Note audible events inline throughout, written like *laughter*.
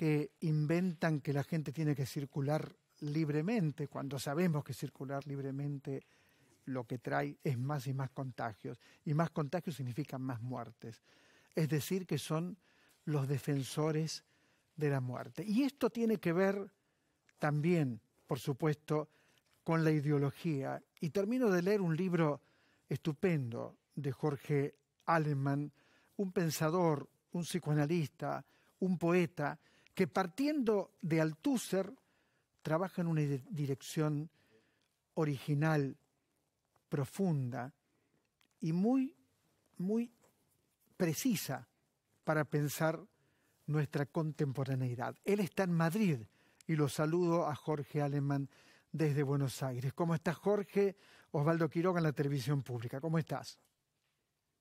que inventan que la gente tiene que circular libremente, cuando sabemos que circular libremente lo que trae es más y más contagios, y más contagios significan más muertes. Es decir, que son los defensores de la muerte. Y esto tiene que ver también, por supuesto, con la ideología. Y termino de leer un libro estupendo de Jorge Aleman, un pensador, un psicoanalista, un poeta, que partiendo de Althusser trabaja en una dirección original, profunda y muy, muy precisa para pensar nuestra contemporaneidad. Él está en Madrid y lo saludo a Jorge Alemán desde Buenos Aires. ¿Cómo estás, Jorge? Osvaldo Quiroga en la televisión pública. ¿Cómo estás?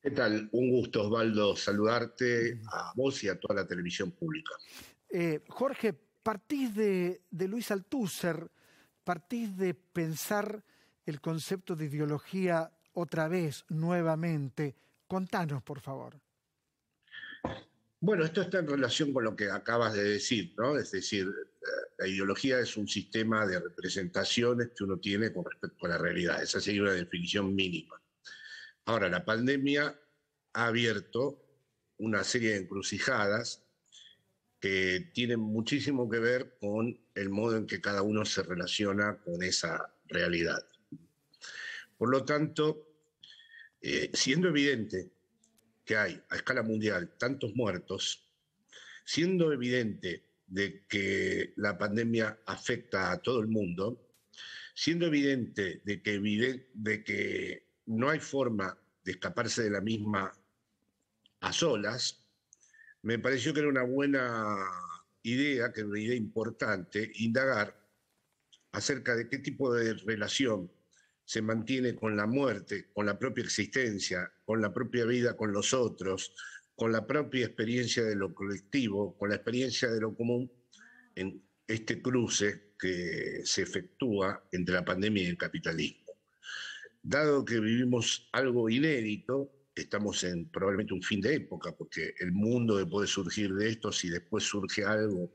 ¿Qué tal? Un gusto, Osvaldo, saludarte a vos y a toda la televisión pública. Eh, Jorge, partís de, Luis Althusser, partís de pensar el concepto de ideología otra vez, nuevamente. Contanos, por favor. Bueno, esto está en relación con lo que acabas de decir, ¿no? Es decir, eh, la ideología es un sistema de representaciones que uno tiene con respecto a la realidad. Esa sería una definición mínima. Ahora, la pandemia ha abierto una serie de encrucijadas que tienen muchísimo que ver con el modo en que cada uno se relaciona con esa realidad. Por lo tanto, eh, siendo evidente que hay a escala mundial tantos muertos, siendo evidente de que la pandemia afecta a todo el mundo, siendo evidente evidente, de que no hay forma de escaparse de la misma a solas, me pareció que era una buena idea, que era una idea importante, indagar acerca de qué tipo de relación se mantiene con la muerte, con la propia existencia, con la propia vida, con los otros, con la propia experiencia de lo colectivo, con la experiencia de lo común en este cruce que se efectúa entre la pandemia y el capitalismo. Dado que vivimos algo inédito, estamos en probablemente un fin de época, porque el mundo que puede surgir de esto, si después surge algo,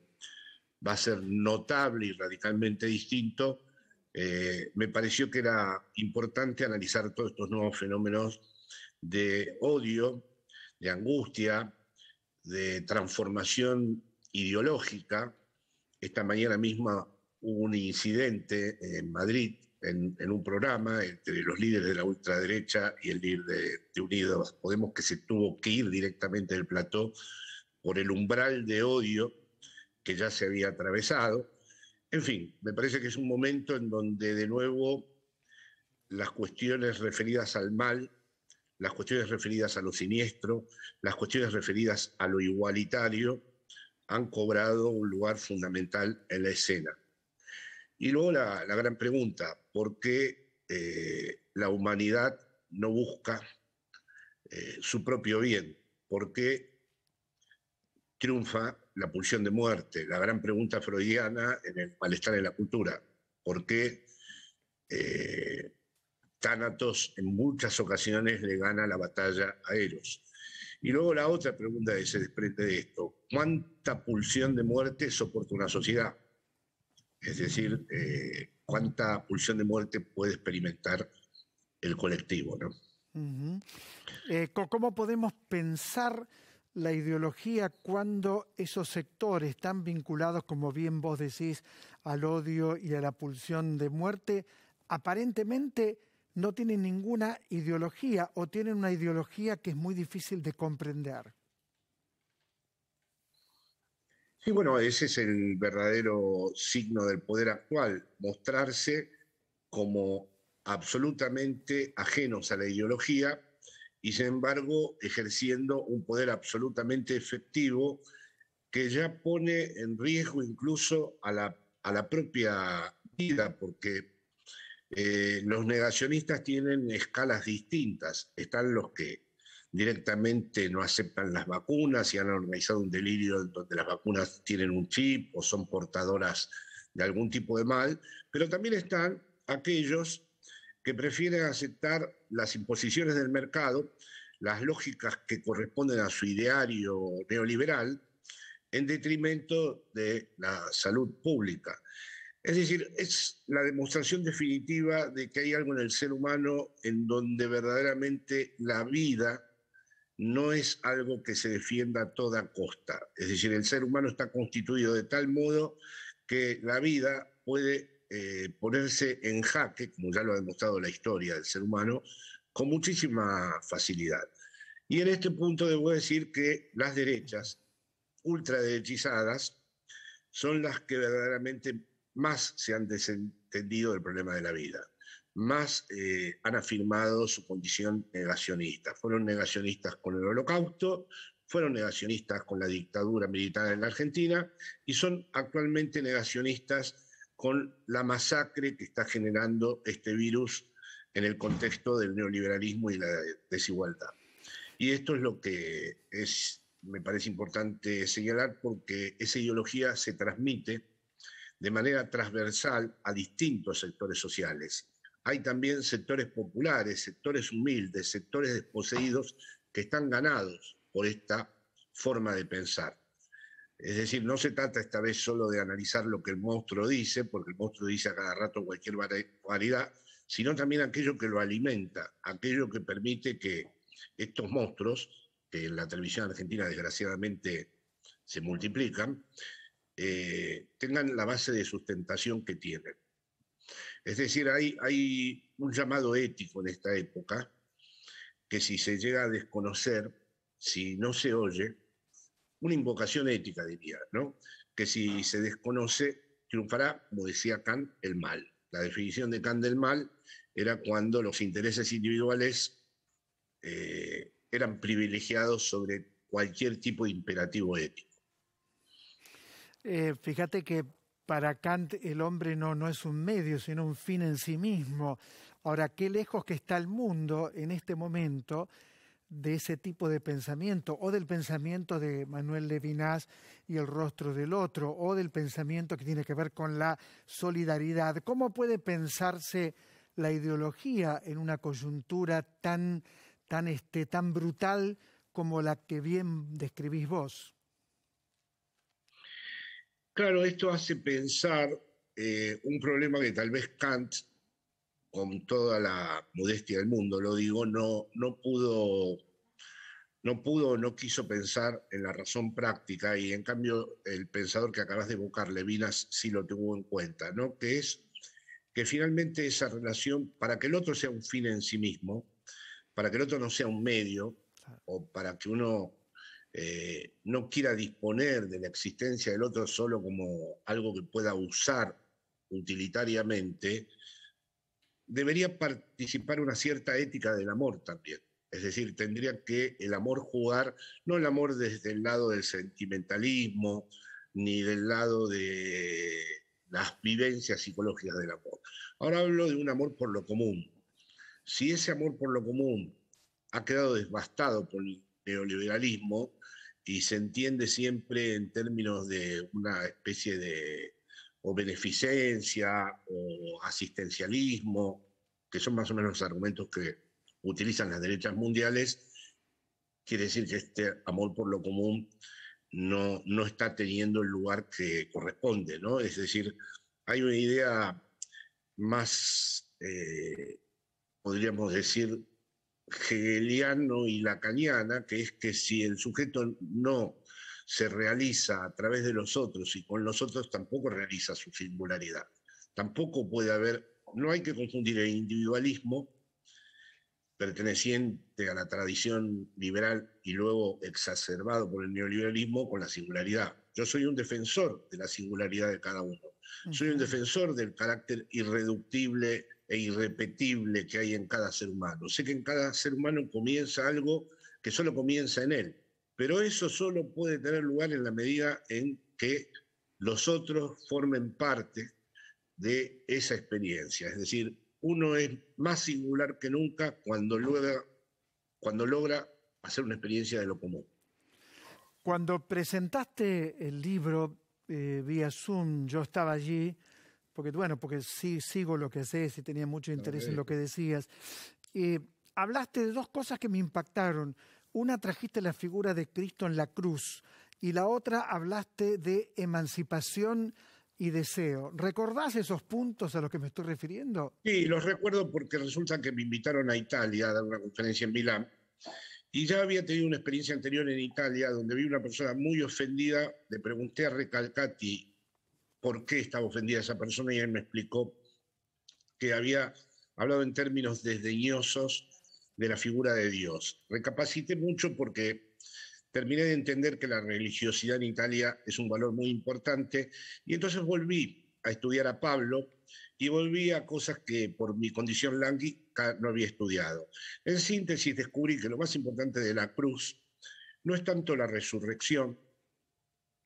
va a ser notable y radicalmente distinto. Eh, me pareció que era importante analizar todos estos nuevos fenómenos de odio, de angustia, de transformación ideológica. Esta mañana misma hubo un incidente en Madrid en, un programa entre los líderes de la ultraderecha y el líder de, de, Unidos Podemos, que se tuvo que ir directamente del plató por el umbral de odio que ya se había atravesado. En fin, me parece que es un momento en donde de nuevo las cuestiones referidas al mal, las cuestiones referidas a lo siniestro, las cuestiones referidas a lo igualitario, han cobrado un lugar fundamental en la escena. Y luego la, gran pregunta, ¿por qué eh, la humanidad no busca eh, su propio bien? ¿Por qué triunfa la pulsión de muerte? La gran pregunta freudiana en el malestar de la cultura. ¿Por qué eh, Tánatos en muchas ocasiones le gana la batalla a Eros? Y luego la otra pregunta que se desprende de esto, ¿cuánta pulsión de muerte soporta una sociedad? Es decir, eh, cuánta pulsión de muerte puede experimentar el colectivo. ¿no? Eh, ¿Cómo podemos pensar la ideología cuando esos sectores tan vinculados, como bien vos decís, al odio y a la pulsión de muerte, aparentemente no tienen ninguna ideología o tienen una ideología que es muy difícil de comprender? Y bueno, ese es el verdadero signo del poder actual, mostrarse como absolutamente ajenos a la ideología y sin embargo ejerciendo un poder absolutamente efectivo que ya pone en riesgo incluso a la, propia vida, porque eh, los negacionistas tienen escalas distintas. Están los que directamente no aceptan las vacunas y han organizado un delirio donde las vacunas tienen un chip o son portadoras de algún tipo de mal, pero también están aquellos que prefieren aceptar las imposiciones del mercado, las lógicas que corresponden a su ideario neoliberal, en detrimento de la salud pública. Es decir, es la demostración definitiva de que hay algo en el ser humano en donde verdaderamente la vida no es algo que se defienda a toda costa. Es decir, el ser humano está constituido de tal modo que la vida puede eh, ponerse en jaque, como ya lo ha demostrado la historia del ser humano, con muchísima facilidad. Y en este punto debo decir que las derechas ultraderechizadas son las que verdaderamente más se han desentendido del problema de la vida más eh, han afirmado su condición negacionista. Fueron negacionistas con el holocausto, fueron negacionistas con la dictadura militar en la Argentina y son actualmente negacionistas con la masacre que está generando este virus en el contexto del neoliberalismo y la desigualdad. Y esto es lo que me parece importante señalar porque esa ideología se transmite de manera transversal a distintos sectores sociales hay también sectores populares, sectores humildes, sectores desposeídos que están ganados por esta forma de pensar. Es decir, no se trata esta vez solo de analizar lo que el monstruo dice, porque el monstruo dice a cada rato cualquier variedad, sino también aquello que lo alimenta, aquello que permite que estos monstruos, que en la televisión argentina desgraciadamente se multiplican, eh, tengan la base de sustentación que tienen. Es decir, hay, un llamado ético en esta época que si se llega a desconocer, si no se oye, una invocación ética diría, ¿no? Que si se desconoce, triunfará, como decía Kant, el mal. La definición de Kant del mal era cuando los intereses individuales eh, eran privilegiados sobre cualquier tipo de imperativo ético. Eh, fíjate que para Kant el hombre no, no es un medio, sino un fin en sí mismo. Ahora, qué lejos que está el mundo en este momento de ese tipo de pensamiento, o del pensamiento de Manuel Levinas y el rostro del otro, o del pensamiento que tiene que ver con la solidaridad. ¿Cómo puede pensarse la ideología en una coyuntura tan, tan, este, tan brutal como la que bien describís vos? Claro, esto hace pensar eh, un problema que tal vez Kant, con toda la modestia del mundo, lo digo, no, no pudo no pudo no quiso pensar en la razón práctica y en cambio el pensador que acabas de buscar, Levinas, sí lo tuvo en cuenta, ¿no? Que es que finalmente esa relación, para que el otro sea un fin en sí mismo, para que el otro no sea un medio, o para que uno eh, no quiera disponer de la existencia del otro solo como algo que pueda usar utilitariamente, debería participar una cierta ética del amor también. Es decir, tendría que el amor jugar, no el amor desde el lado del sentimentalismo, ni del lado de las vivencias psicológicas del amor. Ahora hablo de un amor por lo común. Si ese amor por lo común ha quedado devastado por el neoliberalismo, y se entiende siempre en términos de una especie de beneficencia o asistencialismo, que son más o menos los argumentos que utilizan las derechas mundiales, quiere decir que este amor por lo común no, no está teniendo el lugar que corresponde, ¿no? Es decir, hay una idea más, eh, podríamos decir, hegeliano y la lacaniana, que es que si el sujeto no se realiza a través de los otros y con los otros tampoco realiza su singularidad. Tampoco puede haber, no hay que confundir el individualismo perteneciente a la tradición liberal y luego exacerbado por el neoliberalismo con la singularidad. Yo soy un defensor de la singularidad de cada uno. Soy un defensor del carácter irreductible e irrepetible que hay en cada ser humano. Sé que en cada ser humano comienza algo que solo comienza en él, pero eso solo puede tener lugar en la medida en que los otros formen parte de esa experiencia. Es decir, uno es más singular que nunca cuando logra, hacer una experiencia de lo común. Cuando presentaste el libro eh, vía Zoom, yo estaba allí porque bueno, porque sí sigo lo que sé, y tenía mucho interés en lo que decías. Eh, hablaste de dos cosas que me impactaron. Una trajiste la figura de Cristo en la cruz y la otra hablaste de emancipación y deseo. ¿Recordás esos puntos a los que me estoy refiriendo? Sí, los recuerdo porque resulta que me invitaron a Italia a dar una conferencia en Milán y ya había tenido una experiencia anterior en Italia donde vi una persona muy ofendida, le pregunté a Recalcati por qué estaba ofendida esa persona y él me explicó que había hablado en términos desdeñosos de la figura de Dios. Recapacité mucho porque terminé de entender que la religiosidad en Italia es un valor muy importante y entonces volví a estudiar a Pablo y volví a cosas que por mi condición langui no había estudiado. En síntesis descubrí que lo más importante de la cruz no es tanto la resurrección,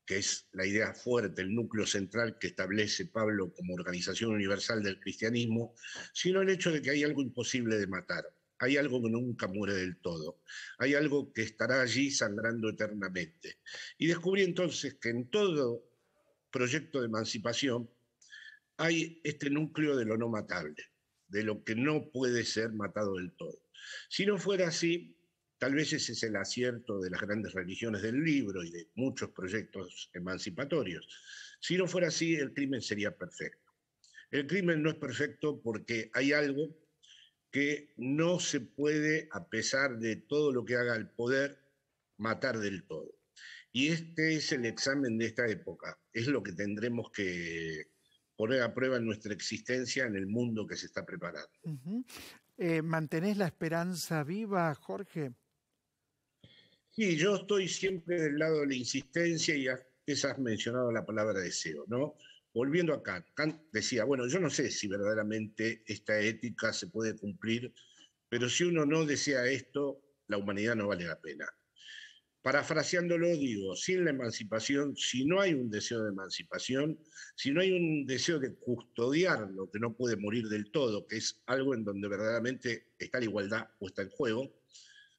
que es la idea fuerte, el núcleo central que establece Pablo como organización universal del cristianismo, sino el hecho de que hay algo imposible de matar, hay algo que nunca muere del todo, hay algo que estará allí sangrando eternamente. Y descubrí entonces que en todo proyecto de emancipación hay este núcleo de lo no matable, de lo que no puede ser matado del todo. Si no fuera así, Tal vez ese es el acierto de las grandes religiones del libro y de muchos proyectos emancipatorios. Si no fuera así, el crimen sería perfecto. El crimen no es perfecto porque hay algo que no se puede, a pesar de todo lo que haga el poder, matar del todo. Y este es el examen de esta época. Es lo que tendremos que poner a prueba en nuestra existencia en el mundo que se está preparando. Eh, ¿Mantenés la esperanza viva, Jorge? Sí, yo estoy siempre del lado de la insistencia y veces has mencionado la palabra deseo, ¿no? Volviendo acá, Kant, decía, bueno, yo no sé si verdaderamente esta ética se puede cumplir, pero si uno no desea esto, la humanidad no vale la pena. Parafraseándolo, digo, sin la emancipación, si no hay un deseo de emancipación, si no hay un deseo de custodiar lo que no puede morir del todo, que es algo en donde verdaderamente está la igualdad o está en juego,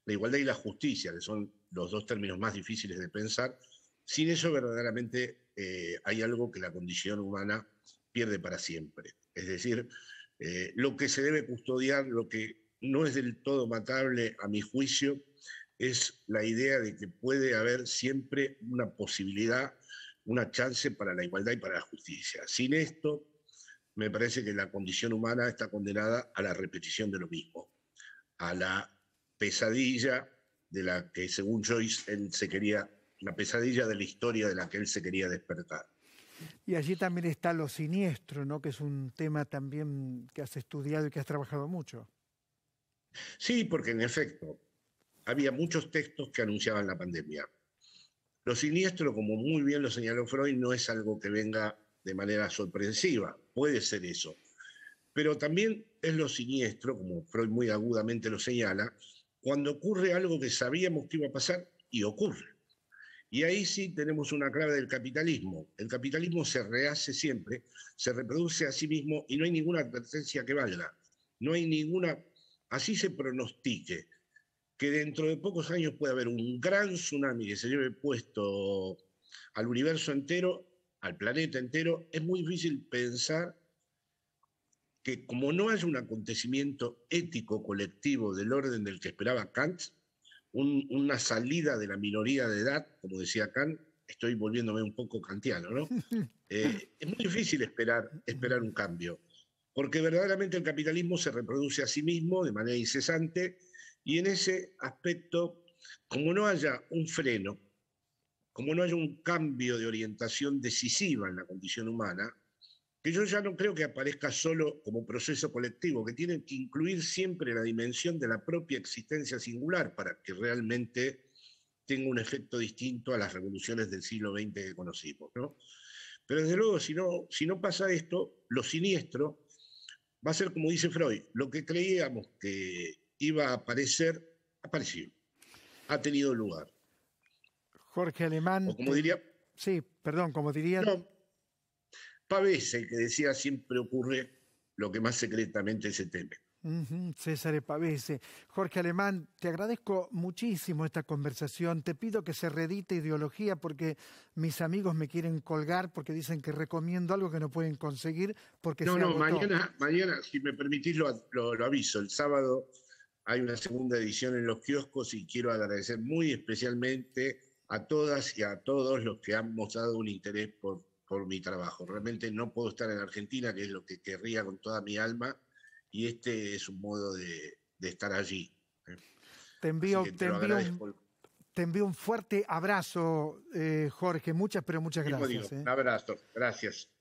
la igualdad y la justicia, que son los dos términos más difíciles de pensar, sin eso verdaderamente eh, hay algo que la condición humana pierde para siempre. Es decir, eh, lo que se debe custodiar, lo que no es del todo matable a mi juicio, es la idea de que puede haber siempre una posibilidad, una chance para la igualdad y para la justicia. Sin esto, me parece que la condición humana está condenada a la repetición de lo mismo, a la pesadilla de la que, según Joyce, él se quería, la pesadilla de la historia de la que él se quería despertar. Y allí también está lo siniestro, ¿no? Que es un tema también que has estudiado y que has trabajado mucho. Sí, porque en efecto, había muchos textos que anunciaban la pandemia. Lo siniestro, como muy bien lo señaló Freud, no es algo que venga de manera sorpresiva, puede ser eso. Pero también es lo siniestro, como Freud muy agudamente lo señala, cuando ocurre algo que sabíamos que iba a pasar y ocurre. Y ahí sí tenemos una clave del capitalismo. El capitalismo se rehace siempre, se reproduce a sí mismo y no hay ninguna advertencia que valga. No hay ninguna, así se pronostique, que dentro de pocos años puede haber un gran tsunami que se lleve puesto al universo entero, al planeta entero. Es muy difícil pensar que como no hay un acontecimiento ético colectivo del orden del que esperaba Kant, una salida de la minoría de edad, como decía Kant, estoy volviéndome un poco kantiano, ¿no? *laughs* Eh, es muy difícil esperar, esperar un cambio, porque verdaderamente el capitalismo se reproduce a sí mismo de manera incesante y en ese aspecto, como no haya un freno, como no haya un cambio de orientación decisiva en la condición humana, que yo ya no creo que aparezca solo como proceso colectivo, que tiene que incluir siempre la dimensión de la propia existencia singular para que realmente tenga un efecto distinto a las revoluciones del siglo XX que conocimos. ¿no? Pero desde luego, si no, si no pasa esto, lo siniestro va a ser, como dice Freud, lo que creíamos que iba a aparecer, apareció, ha tenido lugar. Jorge Alemán. como diría. Sí, perdón, como diría. Pavese, que decía siempre ocurre lo que más secretamente se teme. César Pavese. Eh, Jorge Alemán, te agradezco muchísimo esta conversación. Te pido que se redite ideología porque mis amigos me quieren colgar porque dicen que recomiendo algo que no pueden conseguir porque No, no, mañana, mañana, si me permitís, lo aviso. El sábado hay una segunda edición en los kioscos y quiero agradecer muy especialmente a todas y a todos los que han mostrado un interés por por mi trabajo. Realmente no puedo estar en Argentina, que es lo que querría con toda mi alma, y este es un modo de, estar allí. ¿eh? Te envío, te, envío un, fuerte abrazo, eh, Jorge. Muchas, pero muchas gracias. Eh. Un abrazo, gracias.